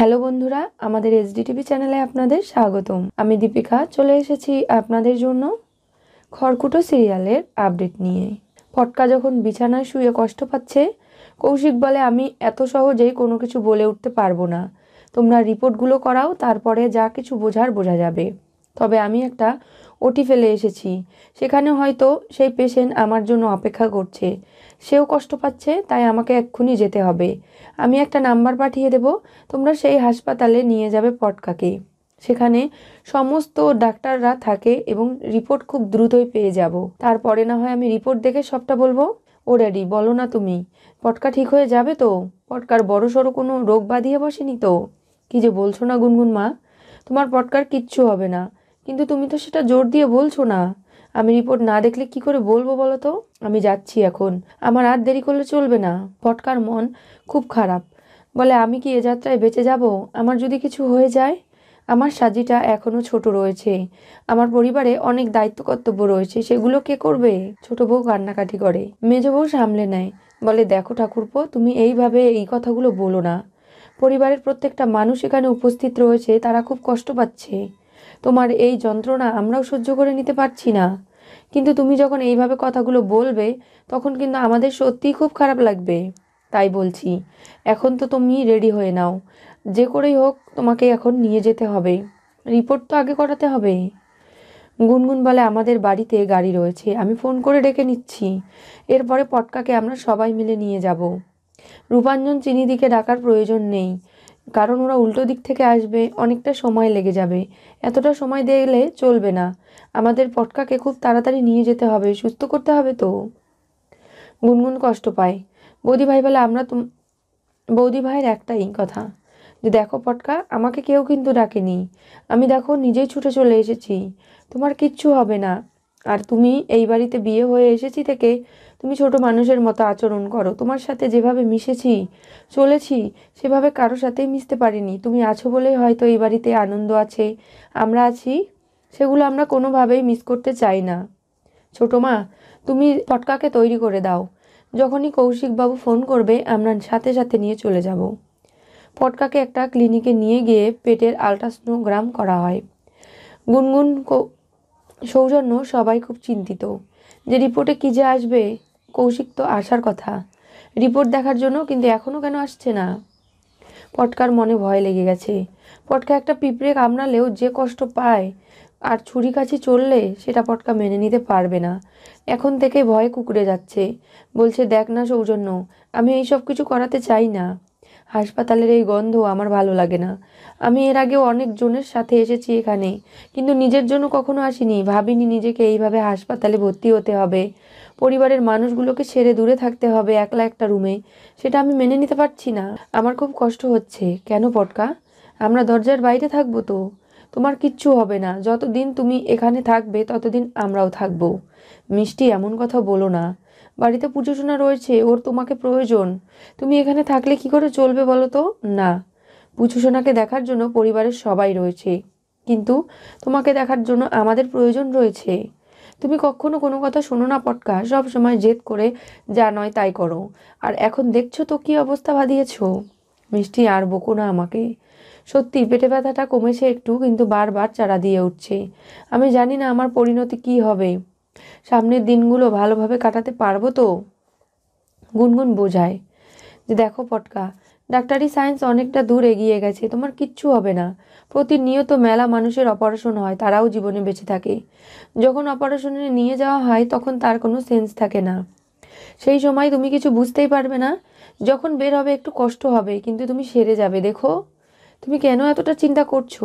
hello বন্ধুরা আমাদের SDTV চ্যানেলে আপনাদের স্বাগতম আমি দীপিকা চলে এসেছি আপনাদের জন্য খড়কুটো সিরিয়ালের আপডেট নিয়ে ফটকা যখন বিছানায় শুয়ে কষ্ট পাচ্ছে কৌশিক বলে আমি এত সহজেই কোনো কিছু বলে উঠতে পারবো না তোমরা রিপোর্টগুলো করাও তারপরে যা কিছু বোঝার বোঝা যাবে তবে আমি একটা ওটি ফেলে এসেছি সেখানে হয়তো সেই পেশেন্ট আমার জন্য অপেক্ষা করছে সেও কষ্ট পাচ্ছে তাই আমাকে এক্ষুনি যেতে হবে আমি একটা নাম্বার পাঠিয়ে দেব তোমরা সেই হাসপাতালে নিয়ে যাবে পটকাকে সেখানে সমস্ত ডাক্তাররা থাকে এবং রিপোর্ট খুব দ্রুতই পেয়ে যাব তারপরে না হয় আমি রিপোর্ট দেখে সবটা বলবো ও ড্যাডি বলো না তুমি পটকা ঠিক হয়ে যাবে তো পটকার বড় সড়ো কোনো রোগ বাঁধিয়ে বসেনি তো কি যে বলছো না গুনগুন মা তোমার পটকার কিচ্ছু হবে না কিন্তু তুমি তো সেটা জোর দিয়ে বলছো না আমি রিপোর্ট না দেখলে কি করে বলবো বলো তো আমি যাচ্ছি এখন আমার আর দেরি করলে চলবে না ফটকার মন খুব খারাপ বলে আমি কি এ যাত্রায় বেঁচে যাব আমার যদি কিছু হয়ে যায় আমার সাজিটা এখনও ছোট রয়েছে আমার পরিবারে অনেক দায়িত্ব কর্তব্য রয়েছে সেগুলো কে করবে ছোট বউ কান্নাকাটি করে মেজ বউ সামলে নেয় বলে দেখো ঠাকুরপো তুমি এইভাবে এই কথাগুলো বলো না পরিবারের প্রত্যেকটা মানুষ এখানে উপস্থিত রয়েছে তারা খুব কষ্ট পাচ্ছে তোমার এই যন্ত্রণা আমরাও সহ্য করে নিতে পারছি না কিন্তু তুমি যখন এইভাবে কথাগুলো বলবে তখন কিন্তু আমাদের সত্যিই খুব খারাপ লাগবে তাই বলছি এখন তো তুমি রেডি হয়ে নাও যে করেই হোক তোমাকে এখন নিয়ে যেতে হবে রিপোর্ট তো আগে করাতে হবে গুনগুন বলে আমাদের বাড়িতে গাড়ি রয়েছে আমি ফোন করে ডেকে নিচ্ছি এরপরে পটকাকে আমরা সবাই মিলে নিয়ে যাব রূপাঞ্জন চিনিদিকে ডাকার প্রয়োজন নেই কারণ ওরা উল্টো দিক থেকে আসবে অনেকটা সময় লেগে যাবে এতটা সময় দিলে চলবে না আমাদের পটকাকে খুব তাড়াতাড়ি নিয়ে যেতে হবে সুস্থ করতে হবে তো গুনগুন কষ্ট পায় বৌদি ভাই বলে আমরা তো বৌদি ভাইয়ের একটাই কথা যে দেখো পটকা আমাকে কেউ কিন্তু ডাকেনি আমি দেখো নিজেই ছুটে চলে এসেছি তোমার কিচ্ছু হবে না আর তুমি এই বাড়িতে বিয়ে হয়ে এসেছি থেকে তুমি ছোট মানুষের মতো আচরণ করো তোমার সাথে যেভাবে মিশেছি চলেছি সেভাবে কারো সাথেই মিশতে পারিনি তুমি আছো বলেই হয়তো এই বাড়িতে আনন্দ আছে আমরা আছি সেগুলো আমরা কোনোভাবেই মিস করতে চাই না ছোটো মা তুমি টটকাকে তৈরি করে দাও যখনই কৌশিকবাবু ফোন করবে আমরা সাথে সাথে নিয়ে চলে যাব পটকাকে একটা ক্লিনিকে নিয়ে গিয়ে পেটের আলট্রাসনোগ্রাম করা হয় গুনগুন সৌজন্য সবাই খুব চিন্তিত যে রিপোর্টে কী যে আসবে কৌশিক তো আসার কথা রিপোর্ট দেখার জন্য কিন্তু এখনও কেন আসছে না পটকার মনে ভয় লেগে গেছে পটকা একটা পিঁপড়ে কামড়ালেও যে কষ্ট পায় আর ছুরি কাছে চললে সেটা পটকা মেনে নিতে পারবে না এখন থেকে ভয়ে কুকুরে যাচ্ছে বলছে দেখ না সৌজন্য আমি এইসব কিছু করাতে চাই না হাসপাতালের এই গন্ধ আমার ভালো লাগে না আমি এর আগেও অনেক জনের সাথে এসেছি এখানে কিন্তু নিজের জন্য কখনো আসিনি ভাবিনি নিজেকে এইভাবে হাসপাতালে ভর্তি হতে হবে পরিবারের মানুষগুলোকে ছেড়ে দূরে থাকতে হবে একলা একটা রুমে সেটা আমি মেনে নিতে পারছি না আমার খুব কষ্ট হচ্ছে কেন পটকা আমরা দরজার বাইরে থাকবো তো তোমার কিচ্ছু হবে না যতদিন তুমি এখানে থাকবে ততদিন আমরাও থাকবো মিষ্টি এমন কথা বলো না বাড়িতে পুজো শোনা রয়েছে ওর তোমাকে প্রয়োজন তুমি এখানে থাকলে কি করে চলবে বলো তো না পুজো শোনাকে দেখার জন্য পরিবারের সবাই রয়েছে কিন্তু তোমাকে দেখার জন্য আমাদের প্রয়োজন রয়েছে তুমি কখনো কোনো কথা শোনো না পটকা সব সময় জেদ করে যা নয় তাই করো আর এখন দেখছো তো কি অবস্থা বাঁধিয়েছো মিষ্টি আর বকো না আমাকে সত্যি পেটে ব্যথাটা কমেছে একটু কিন্তু বারবার চারা দিয়ে উঠছে আমি জানি না আমার পরিণতি কি হবে সামনের দিনগুলো ভালোভাবে কাটাতে পারবো তো গুনগুন বোঝায় যে দেখো পটকা ডাক্তারি সায়েন্স অনেকটা দূর এগিয়ে গেছে তোমার কিচ্ছু হবে না প্রতিনিয়ত মেলা মানুষের অপারেশন হয় তারাও জীবনে বেঁচে থাকে যখন অপারেশনে নিয়ে যাওয়া হয় তখন তার কোনো সেন্স থাকে না সেই সময় তুমি কিছু বুঝতেই পারবে না যখন বের হবে একটু কষ্ট হবে কিন্তু তুমি সেরে যাবে দেখো তুমি কেন এতটা চিন্তা করছো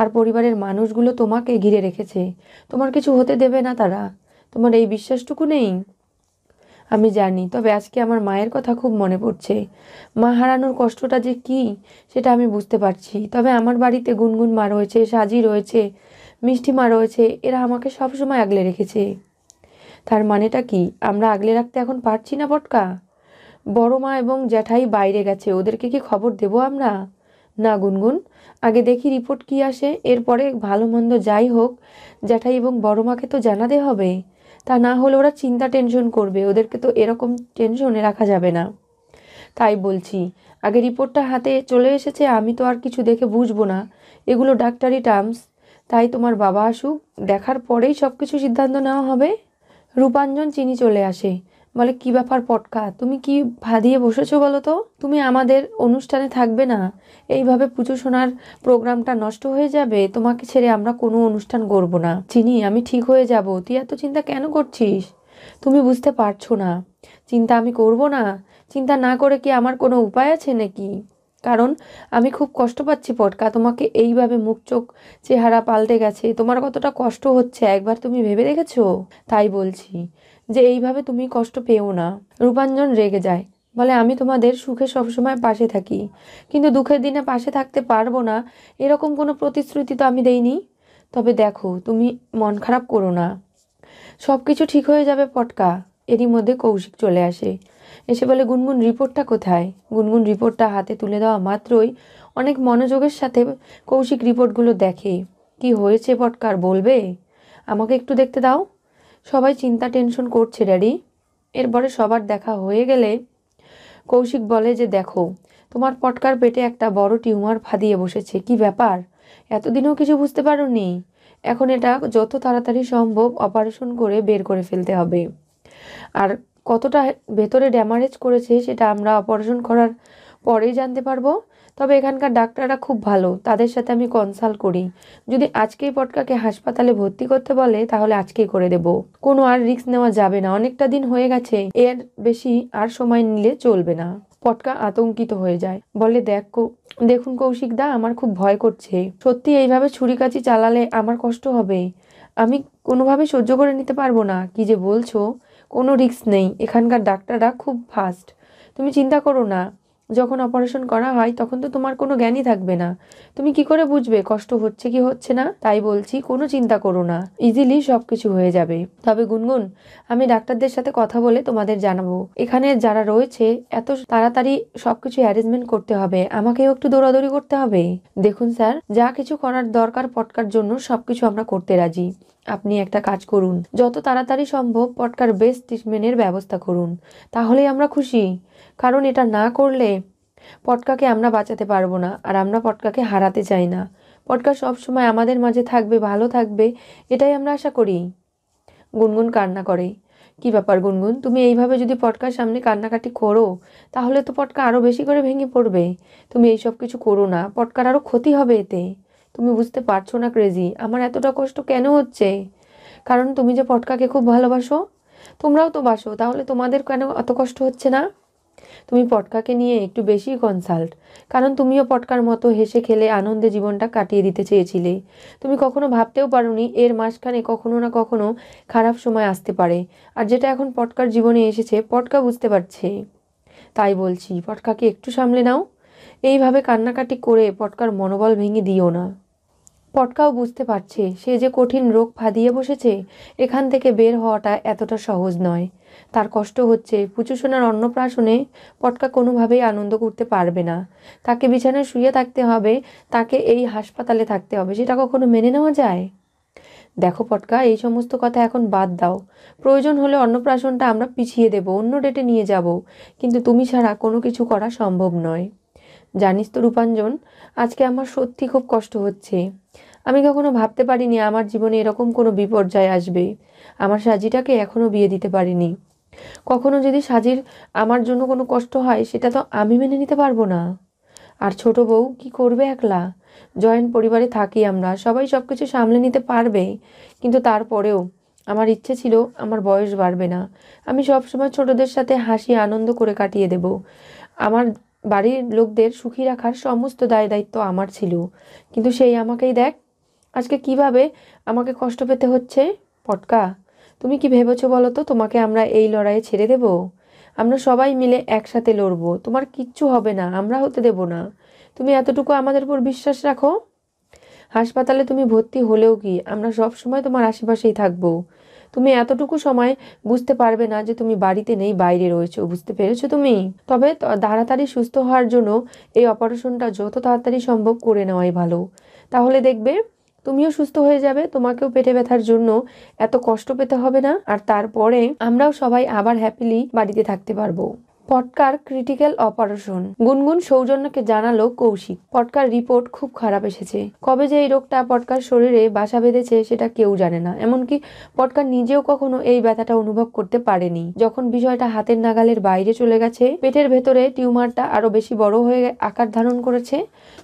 আর পরিবারের মানুষগুলো তোমাকে ঘিরে রেখেছে তোমার কিছু হতে দেবে না তারা তোমার এই বিশ্বাসটুকু নেই আমি জানি তবে আজকে আমার মায়ের কথা খুব মনে পড়ছে মা হারানোর কষ্টটা যে কি সেটা আমি বুঝতে পারছি তবে আমার বাড়িতে গুনগুন মা রয়েছে সাজি রয়েছে মিষ্টি মা রয়েছে এরা আমাকে সবসময় আগলে রেখেছে তার মানেটা কি আমরা আগলে রাখতে এখন পারছি না পটকা বড় মা এবং জ্যাঠাই বাইরে গেছে ওদেরকে কি খবর দেব আমরা না গুনগুন আগে দেখি রিপোর্ট কি আসে এরপরে ভালো মন্দ যাই হোক জ্যাঠাই এবং বড় মাকে তো জানাতে হবে তা না হলে ওরা চিন্তা টেনশন করবে ওদেরকে তো এরকম টেনশনে রাখা যাবে না তাই বলছি আগে রিপোর্টটা হাতে চলে এসেছে আমি তো আর কিছু দেখে বুঝবো না এগুলো ডাক্তারি টার্মস তাই তোমার বাবা আসুক দেখার পরেই সব কিছু সিদ্ধান্ত নেওয়া হবে রূপাঞ্জন চিনি চলে আসে বলে কি ব্যাপার পটকা তুমি কি ভাদিয়ে বসেছো বলো তো তুমি আমাদের অনুষ্ঠানে থাকবে না এইভাবে পুজো শোনার প্রোগ্রামটা নষ্ট হয়ে যাবে তোমাকে ছেড়ে আমরা কোনো অনুষ্ঠান করব না চিনি আমি ঠিক হয়ে যাব তুই এত চিন্তা কেন করছিস তুমি বুঝতে পারছো না চিন্তা আমি করব না চিন্তা না করে কি আমার কোনো উপায় আছে নাকি কারণ আমি খুব কষ্ট পাচ্ছি পটকা তোমাকে এইভাবে মুখ চোখ চেহারা পাল্টে গেছে তোমার কতটা কষ্ট হচ্ছে একবার তুমি ভেবে দেখেছো তাই বলছি যে এইভাবে তুমি কষ্ট পেও না রূপাঞ্জন রেগে যায় বলে আমি তোমাদের সুখে সবসময় পাশে থাকি কিন্তু দুঃখের দিনে পাশে থাকতে পারবো না এরকম কোনো প্রতিশ্রুতি তো আমি দেইনি তবে দেখো তুমি মন খারাপ করো না সব কিছু ঠিক হয়ে যাবে পটকা এরই মধ্যে কৌশিক চলে আসে এসে বলে গুনগুন রিপোর্টটা কোথায় গুনগুন রিপোর্টটা হাতে তুলে দেওয়া মাত্রই অনেক মনোযোগের সাথে কৌশিক রিপোর্টগুলো দেখে কি হয়েছে পটকার বলবে আমাকে একটু দেখতে দাও সবাই চিন্তা টেনশন করছে ড্যাডি এরপরে সবার দেখা হয়ে গেলে কৌশিক বলে যে দেখো তোমার পটকার পেটে একটা বড় টিউমার ফাঁদিয়ে বসেছে কি ব্যাপার এতদিনও কিছু বুঝতে পারোনি এখন এটা যত তাড়াতাড়ি সম্ভব অপারেশন করে বের করে ফেলতে হবে আর কতটা ভেতরে ড্যামারেজ করেছে সেটা আমরা অপারেশন করার পরেই জানতে পারবো তবে এখানকার ডাক্তাররা খুব ভালো তাদের সাথে আমি কনসাল্ট করি যদি আজকেই পটকাকে হাসপাতালে ভর্তি করতে বলে তাহলে আজকেই করে দেব কোনো আর রিস্ক নেওয়া যাবে না অনেকটা দিন হয়ে গেছে এর বেশি আর সময় নিলে চলবে না পটকা আতঙ্কিত হয়ে যায় বলে দেখ দেখুন কৌশিক দা আমার খুব ভয় করছে সত্যি এইভাবে ছুরিকাচি চালালে আমার কষ্ট হবে আমি কোনোভাবে সহ্য করে নিতে পারবো না কি যে বলছো কোনো রিস্ক নেই এখানকার ডাক্তাররা খুব ফাস্ট তুমি চিন্তা করো না যখন অপারেশন করা হয় তখন তো তোমার কোনো জ্ঞানই থাকবে না তুমি কি করে বুঝবে কষ্ট হচ্ছে কি হচ্ছে না তাই বলছি কোনো চিন্তা করো না ইজিলি সব কিছু হয়ে যাবে তবে গুনগুন আমি ডাক্তারদের সাথে কথা বলে তোমাদের জানাবো এখানে যারা রয়েছে এত তাড়াতাড়ি সব কিছু অ্যারেঞ্জমেন্ট করতে হবে আমাকেও একটু দৌড়াদৌড়ি করতে হবে দেখুন স্যার যা কিছু করার দরকার পটকার জন্য সব কিছু আমরা করতে রাজি আপনি একটা কাজ করুন যত তাড়াতাড়ি সম্ভব পটকার বেস্ট ট্রিটমেন্টের ব্যবস্থা করুন তাহলে আমরা খুশি কারণ এটা না করলে পটকাকে আমরা বাঁচাতে পারবো না আর আমরা পটকাকে হারাতে চাই না পটকা সবসময় আমাদের মাঝে থাকবে ভালো থাকবে এটাই আমরা আশা করি গুনগুন কান্না করে কি ব্যাপার গুনগুন তুমি এইভাবে যদি পটকার সামনে কান্নাকাটি করো তাহলে তো পটকা আরও বেশি করে ভেঙে পড়বে তুমি এইসব কিছু করো না পটকার আরও ক্ষতি হবে এতে তুমি বুঝতে পারছো না ক্রেজি আমার এতটা কষ্ট কেন হচ্ছে কারণ তুমি যে পটকাকে খুব ভালোবাসো তোমরাও তো বাসো তাহলে তোমাদের কেন এত কষ্ট হচ্ছে না তুমি পটকাকে নিয়ে একটু বেশি কনসাল্ট কারণ তুমিও পটকার মতো হেসে খেলে আনন্দে জীবনটা কাটিয়ে দিতে চেয়েছিলে তুমি কখনো ভাবতেও পারোনি এর মাঝখানে কখনো না কখনো খারাপ সময় আসতে পারে আর যেটা এখন পটকার জীবনে এসেছে পটকা বুঝতে পারছে তাই বলছি পটকাকে একটু সামলে নাও এইভাবে কান্নাকাটি করে পটকার মনোবল ভেঙে দিও না পটকাও বুঝতে পারছে সে যে কঠিন রোগ ফাঁদিয়ে বসেছে এখান থেকে বের হওয়াটা এতটা সহজ নয় তার কষ্ট হচ্ছে শোনার অন্নপ্রাশনে পটকা কোনোভাবেই আনন্দ করতে পারবে না তাকে বিছানায় শুয়ে থাকতে হবে তাকে এই হাসপাতালে থাকতে হবে সেটা কখনো মেনে নেওয়া যায় দেখো পটকা এই সমস্ত কথা এখন বাদ দাও প্রয়োজন হলে অন্নপ্রাশনটা আমরা পিছিয়ে দেব অন্য ডেটে নিয়ে যাব কিন্তু তুমি ছাড়া কোনো কিছু করা সম্ভব নয় জানিস তো রূপাঞ্জন আজকে আমার সত্যি খুব কষ্ট হচ্ছে আমি কখনো ভাবতে পারিনি আমার জীবনে এরকম কোনো বিপর্যয় আসবে আমার সাজিটাকে এখনও বিয়ে দিতে পারিনি কখনো যদি সাজির আমার জন্য কোনো কষ্ট হয় সেটা তো আমি মেনে নিতে পারবো না আর ছোট বউ কি করবে একলা জয়েন্ট পরিবারে থাকি আমরা সবাই সব কিছু সামলে নিতে পারবে কিন্তু তারপরেও আমার ইচ্ছে ছিল আমার বয়স বাড়বে না আমি সবসময় ছোটদের সাথে হাসি আনন্দ করে কাটিয়ে দেব আমার বাড়ির লোকদের সুখী রাখার সমস্ত দায় দায়িত্ব আমার ছিল কিন্তু সেই আমাকেই দেখ আজকে কিভাবে আমাকে কষ্ট পেতে হচ্ছে পটকা তুমি কি ভেবেছো বলো তো তোমাকে আমরা এই লড়াইয়ে ছেড়ে দেব আমরা সবাই মিলে একসাথে লড়ব তোমার কিচ্ছু হবে না আমরা হতে দেব না তুমি এতটুকু আমাদের উপর বিশ্বাস রাখো হাসপাতালে তুমি ভর্তি হলেও কি আমরা সব সময় তোমার আশেপাশেই থাকবো তুমি এতটুকু সময় বুঝতে পারবে না যে তুমি বাড়িতে নেই বাইরে রয়েছো বুঝতে পেরেছো তুমি তবে তাড়াতাড়ি সুস্থ হওয়ার জন্য এই অপারেশনটা যত তাড়াতাড়ি সম্ভব করে নেওয়াই ভালো তাহলে দেখবে তুমিও সুস্থ হয়ে যাবে তোমাকেও পেটে ব্যথার জন্য এত কষ্ট পেতে হবে না আর তারপরে আমরাও সবাই আবার হ্যাপিলি বাড়িতে থাকতে পারবো পটকার ক্রিটিক্যাল অপারেশন গুনগুন সৌজন্যকে জানালো কৌশিক পটকার রিপোর্ট খুব খারাপ এসেছে কবে যে এই রোগটা পটকার শরীরে বাসা বেঁধেছে সেটা কেউ জানে না এমনকি পটকার নিজেও কখনো এই ব্যথাটা অনুভব করতে পারেনি যখন বিষয়টা হাতের নাগালের বাইরে চলে গেছে পেটের ভেতরে টিউমারটা আরো বেশি বড় হয়ে আকার ধারণ করেছে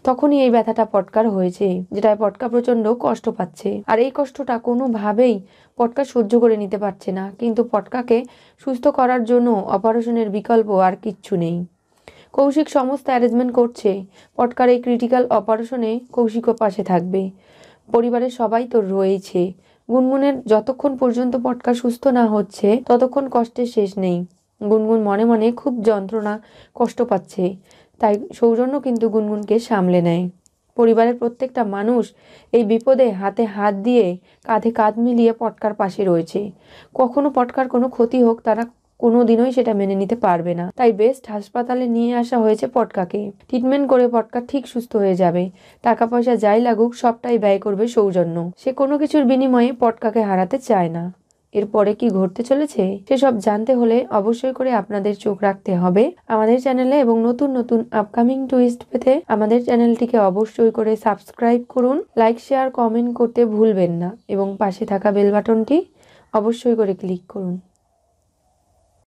তখনই এই ব্যথাটা পটকার হয়েছে যেটায় পটকা প্রচন্ড কষ্ট পাচ্ছে আর এই কষ্টটা কোনোভাবেই পটকা সহ্য করে নিতে পারছে না কিন্তু পটকাকে সুস্থ করার জন্য অপারেশনের বিকল্প গো আর কিচ্ছু নেই কৌশিক সমস্ত অ্যারেঞ্জমেন্ট করছে পটকার এই ক্রিটিক্যাল অপারেশনে কৌশিকও পাশে থাকবে পরিবারের সবাই তো রয়েছে গুনগুনের যতক্ষণ পর্যন্ত পটকা সুস্থ না হচ্ছে ততক্ষণ কষ্টের শেষ নেই গুনগুন মনে মনে খুব যন্ত্রণা কষ্ট পাচ্ছে তাই সৌজন্য কিন্তু গুনগুনকে সামলে নেয় পরিবারের প্রত্যেকটা মানুষ এই বিপদে হাতে হাত দিয়ে কাঁধে কাঁধ মিলিয়ে পটকার পাশে রয়েছে কখনো পটকার কোনো ক্ষতি হোক তারা কোনোদিনই সেটা মেনে নিতে পারবে না তাই বেস্ট হাসপাতালে নিয়ে আসা হয়েছে পটকাকে ট্রিটমেন্ট করে পটকা ঠিক সুস্থ হয়ে যাবে টাকা পয়সা যাই লাগুক সবটাই ব্যয় করবে সৌজন্য সে কোনো কিছুর বিনিময়ে পটকাকে হারাতে চায় না এরপরে কি ঘটতে চলেছে সেসব জানতে হলে অবশ্যই করে আপনাদের চোখ রাখতে হবে আমাদের চ্যানেলে এবং নতুন নতুন আপকামিং টুইস্ট পেতে আমাদের চ্যানেলটিকে অবশ্যই করে সাবস্ক্রাইব করুন লাইক শেয়ার কমেন্ট করতে ভুলবেন না এবং পাশে থাকা বেল বাটনটি অবশ্যই করে ক্লিক করুন